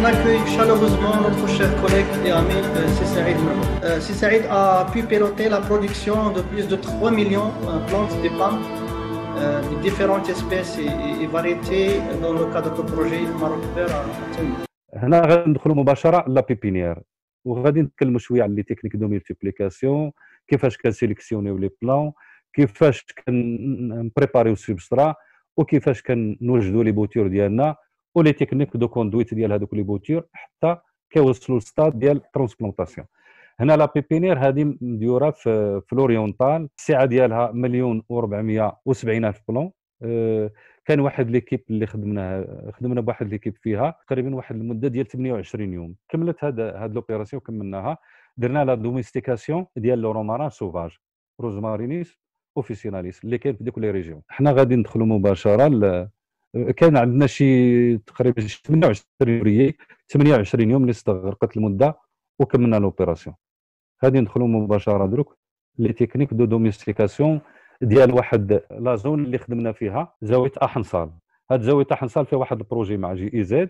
on accueille chaleureusement notre cher collègue et ami euh, Cessaïd Mourou. Euh, Saïd a pu piloter la production de plus de 3 millions de euh, plantes de euh, de différentes espèces et, variétés dans le cadre du projet Maroc Vert à Tenu. هنا غندخلوا مباشره لا بيبينيير وغادي نتكلموا شويه على لي تكنيك دو ملتيبليكاسيون كيفاش كنسيليكسيونيو لي بلان كيفاش كنبريباريو السبسترا وكيفاش كنوجدوا لي بوتور ديالنا ولي تكنيك دو كوندويت ديال هذوك لي بوتير حتى كيوصلوا للستاد ديال ترونسبلونطاسيون هنا لا بيبينير هذه مديوره في فلوريونتال السعه ديالها مليون و470 الف بلون آه، كان واحد ليكيب اللي خدمنا خدمنا بواحد ليكيب فيها تقريبا واحد المده ديال 28 يوم كملت هذا هاد لوبيراسيون كملناها درنا لا دوميستيكاسيون ديال لو روماران سوفاج روزمارينيس اوفيسيناليس اللي كاين في ديك لي ريجيون حنا غادي ندخلوا مباشره كان عندنا شي تقريبا 28 فبراير 28 يوم اللي استغرقت المده وكملنا لوبيراسيون غادي ندخلوا مباشره دروك لي تكنيك دو دوميستيكاسيون ديال واحد لا زون اللي خدمنا فيها زاويه احنصال هاد زاويه احنصال فيها واحد البروجي مع جي اي زيد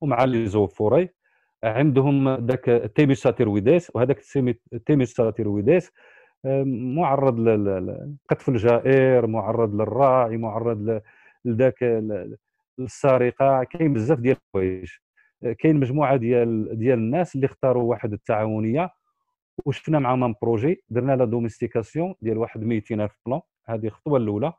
ومع لي زوفوري عندهم ذاك التيميس ساتيرويديس وهذاك التيميس ساتيرويديس آه، معرض للقتف الجائر معرض للراعي معرض لذاك السارقه كاين بزاف ديال الحوايج آه، كاين مجموعه ديال ديال الناس اللي اختاروا واحد التعاونيه وشفنا مع مام بروجي درنا لا دوميستيكاسيون ديال واحد 200000 بلون هذه الخطوه الاولى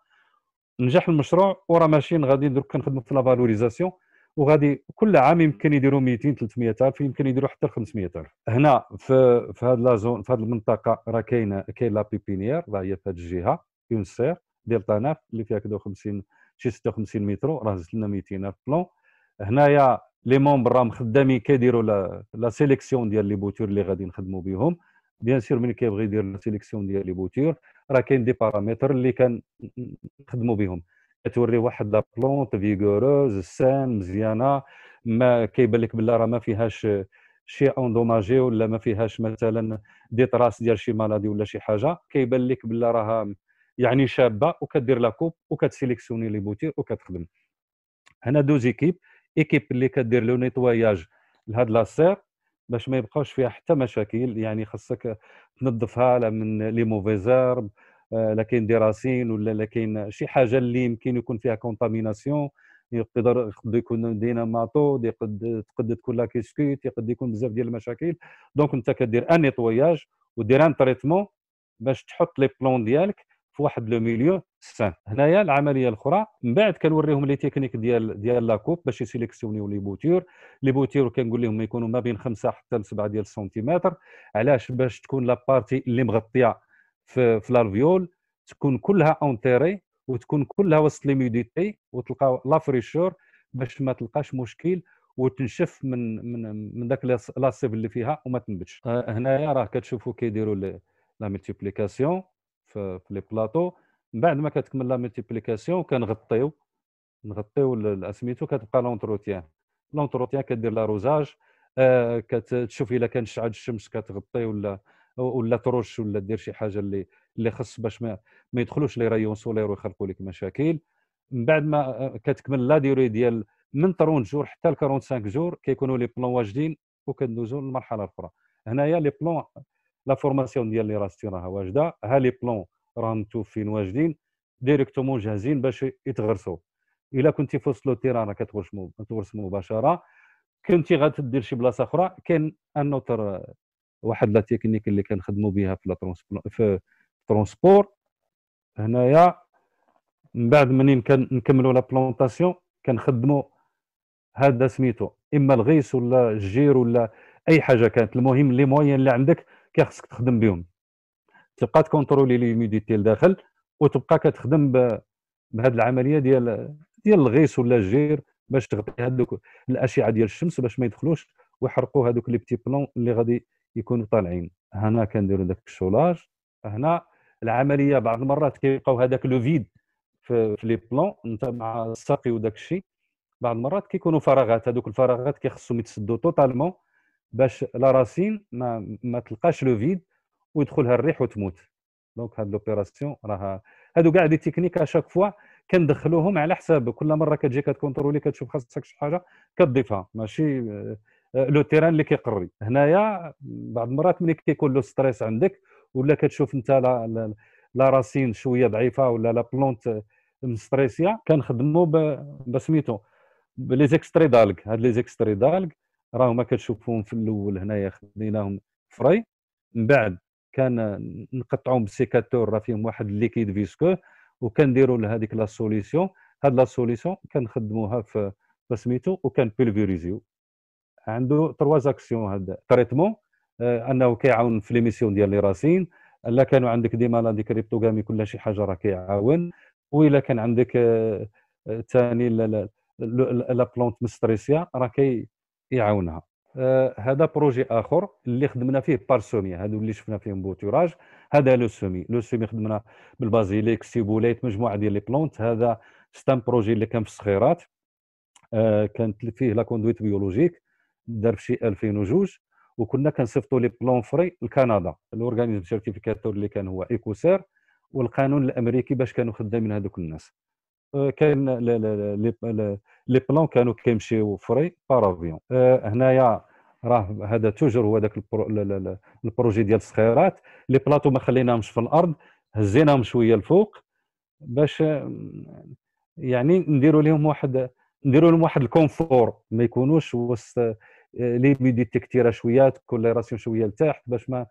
نجح المشروع وراه ماشيين غادي دروك كنخدموا في لا فالوريزاسيون وغادي كل عام يمكن يديروا 200 300 الف يمكن يديروا حتى 500 الف هنا في في هذه لازون في هذه المنطقه راه كاين كاين لا بيبينيير راه هي في هذه الجهه يونسير ديال طناف اللي فيها كذا 50 شي 56 متر راه هزت لنا 200 بلون هنايا لي مومبر راهم خدامين كيديروا لا سيليكسيون ديال لي بوتور اللي غادي نخدموا بهم بيان سور ملي كيبغي يدير لا سيليكسيون ديال لي بوتور راه كاين دي بارامتر اللي كنخدموا بهم كتوري واحد لا بلونت فيغوروز سان مزيانه ما كيبان لك بلا راه ما فيهاش شي اوندوماجي ولا ما فيهاش مثلا دي تراس ديال شي مالادي ولا شي حاجه كيبان لك بلا راها يعني شابه وكدير لا كوب وكتسيليكسيوني لي بوتير وكتخدم هنا دوز ايكيب ايكيب اللي كدير لو نيتواياج لهاد لاسير باش ما يبقاوش فيها حتى مشاكل يعني خاصك تنظفها لا من لي موفيز آه، لا كاين ديراسين ولا لا كاين شي حاجه اللي يمكن يكون فيها كونتاميناسيون يقدر يقد يكون ديناماتو يقد تقد تكون لا كيسكيت يقد يكون بزاف ديال المشاكل دونك انت كدير ان نيتواياج ودير ان تريتمون باش تحط لي بلون ديالك في واحد لو ميليو سان هنايا العمليه الاخرى من بعد كنوريهم لي تكنيك ديال ديال لا كوب باش يسيليكسيونيو لي بوتور لي بوتور كنقول لهم يكونوا ما بين خمسة حتى ل 7 ديال السنتيمتر علاش باش تكون لا بارتي اللي مغطيه في, في لالفيول تكون كلها اونتيري وتكون كلها وسط لي ميديتي وتلقى لا فريشور باش ما تلقاش مشكل وتنشف من من من داك لاسيف اللي فيها وما تنبتش آه، هنايا راه كتشوفوا كيديروا لا ملتيبليكاسيون في لي بلاطو من بعد ما كتكمل لا ملتيبليكاسيون كنغطيو نغطيو الاسميتو كتبقى لونتروتيان لونتروتيان كدير لاروزاج آه، روزاج كتشوف الا كان شعاد الشمس كتغطي ولا ولا ترش ولا دير شي حاجه اللي اللي خص باش ما, ما يدخلوش لي رايون سولير ويخلقوا لك مشاكل من بعد ما آه، كتكمل لا ديوري ديال من 30 جور حتى ل 45 جور كيكونوا لي بلون واجدين وكندوزو للمرحله الاخرى هنايا لي بلون لا فورماسيون ديال لي راستي راها واجده ها لي بلون راهم متوفين واجدين ديريكتومون جاهزين باش يتغرسوا الا كنتي في وسط لو تيران راه كتغرس مباشره كنتي غتدير شي بلاصه اخرى كاين ان اوتر واحد لا تكنيك اللي كنخدموا بها في في ترونسبور هنايا من بعد منين كنكملوا لا بلونطاسيون كنخدموا هذا سميتو اما الغيس ولا الجير ولا اي حاجه كانت المهم لي موين اللي عندك كي خصك تخدم بهم تبقى تكونترولي ليميديتي لداخل وتبقى كتخدم بهذه العمليه ديال ديال الغيس ولا الجير باش تغطي هذوك الاشعه ديال الشمس باش ما يدخلوش ويحرقوا هذوك لي بتي بلون اللي غادي يكونوا طالعين هنا كنديروا داك الشولاج هنا العمليه بعض المرات كيبقاو هذاك لو فيد في, لي بلون انت مع الساقي وداك الشيء بعض المرات كيكونوا فراغات هذوك الفراغات كيخصهم يتسدوا توتالمون باش لا راسين ما, ما تلقاش لو فيد ويدخلها الريح وتموت دونك هاد لوبيراسيون راها هادو كاع دي تكنيك اشاك فوا كندخلوهم على حساب كل مره كتجي كتكونترولي كتشوف خاصك شي حاجه كتضيفها ماشي لو آه، تيران اللي كيقري هنايا بعض المرات ملي كيكون لو ستريس عندك ولا كتشوف انت لا, لا, راسين شويه ضعيفه ولا لا بلونت مستريسيه كنخدموا بسميتو لي زيكستري دالك هاد لي زيكستري دالك ما كتشوفوهم في الاول هنايا خديناهم فري من بعد كان نقطعهم بالسيكاتور راه فيهم واحد ليكيد فيسكو وكنديروا لهذيك لا سوليسيون هاد لا سوليسيون كنخدموها في سميتو وكان بيلفيريزيو عنده تروا زاكسيون هاد تريتمون آه انه كيعاون في ليميسيون ديال لي راسين الا كانوا عندك ديما لا دي كريبتوغامي كل شي حاجه راه كيعاون والا كان عندك ثاني آه لا بلونت مستريسيا راه كي يعاونها آه هذا بروجي اخر اللي خدمنا فيه بارسومي هذا اللي شفنا فيه بوتوراج هذا لو سومي لو سومي خدمنا بالبازيليك سيبوليت مجموعه ديال لي بلونت هذا ستام بروجي اللي كان في الصخيرات آه كانت فيه لا كوندويت بيولوجيك دار في شي 2002 وكنا كنصيفطوا لي بلون فري لكندا الاورغانيزم سيرتيفيكاتور اللي كان هو ايكوسير والقانون الامريكي باش كانوا خدامين هذوك الناس آه، كان لي بلون كانوا كيمشيو فري بار افيون آه، هنايا راه هذا توجور هو ذاك البروجي ديال الصخيرات لي بلاطو ما خليناهمش في الارض هزيناهم شويه الفوق باش آه، يعني نديروا لهم واحد نديروا لهم واحد الكونفور ما يكونوش وسط لي ميديتي كثيره شويه تكون لي راسيون شويه لتحت باش ما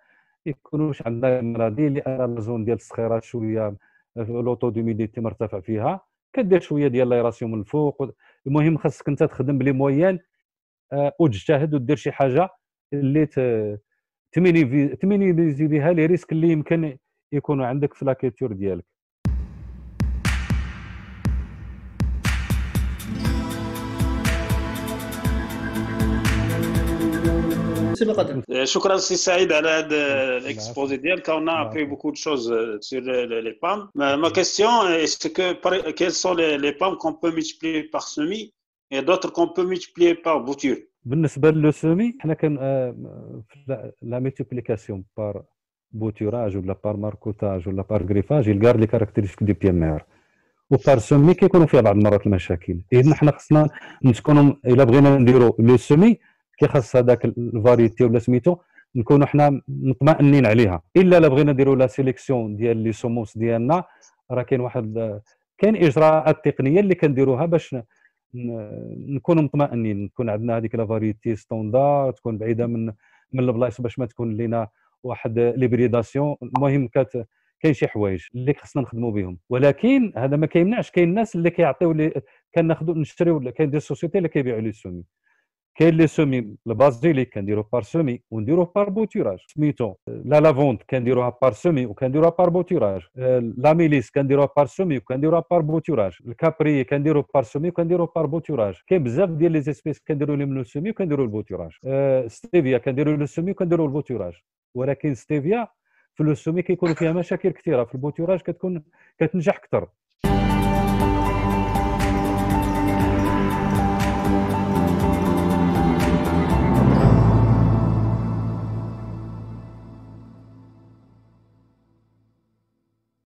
يكونوش عندنا مرادي لان لا زون ديال الصخيرات شويه لوطو دو ميديتي مرتفع فيها كدير شويه ديال لايراسيون من الفوق المهم خاصك انت تخدم بلي مويان آه، وتجتهد ودير شي حاجه اللي تمينيزي بها لي ريسك اللي يمكن يكونوا عندك في لاكيتور ديالك Je vous remercie, Saïd, d'avoir expliqué qu'on a appris beaucoup de choses euh, sur euh, les pommes. Euh, ma question est quelles sont les pommes qu'on peut multiplier par semis et d'autres qu'on peut multiplier par bouture Le la multiplication par bouturage, par marcotage ou par griffage, il garde les caractéristiques du pied-mer. Ou par semi, qu'est-ce qu'on fait Et nous avons dit le semi, كيخص هذاك الفاريتي ولا سميتو نكونوا حنا مطمئنين عليها الا لا بغينا نديروا لا سيليكسيون ديال لي سوموس ديالنا راه كاين واحد كاين اجراءات تقنيه اللي كنديروها باش نكونوا مطمئنين نكون عندنا هذيك لا فاريتي ستوندار تكون بعيده من من البلايص باش ما تكون لينا واحد ليبريداسيون المهم كات كاين شي حوايج اللي خصنا نخدموا بهم ولكن هذا ما كيمنعش كاين الناس اللي كيعطيو لي كناخذوا نشريو كاين دي سوسيتي اللي كيبيعوا لي سومي كاين لي سومي البازيلي كنديرو بار سومي ونديرو بار بوتيراج سميتو لا لافونت كنديروها بار سومي وكنديروها بار بوتيراج لا ميليس كنديروها بار سومي وكنديروها بار بوتيراج الكابري كنديرو بار سومي وكنديرو بار بوتيراج كاين بزاف ديال لي سبيس كنديرو لهم سومي وكنديرو البوتيراج ستيفيا كنديرو سومي وكنديرو البوتيراج ولكن ستيفيا في لو سومي كيكونوا فيها مشاكل كثيره في البوتيراج كتكون كتنجح اكثر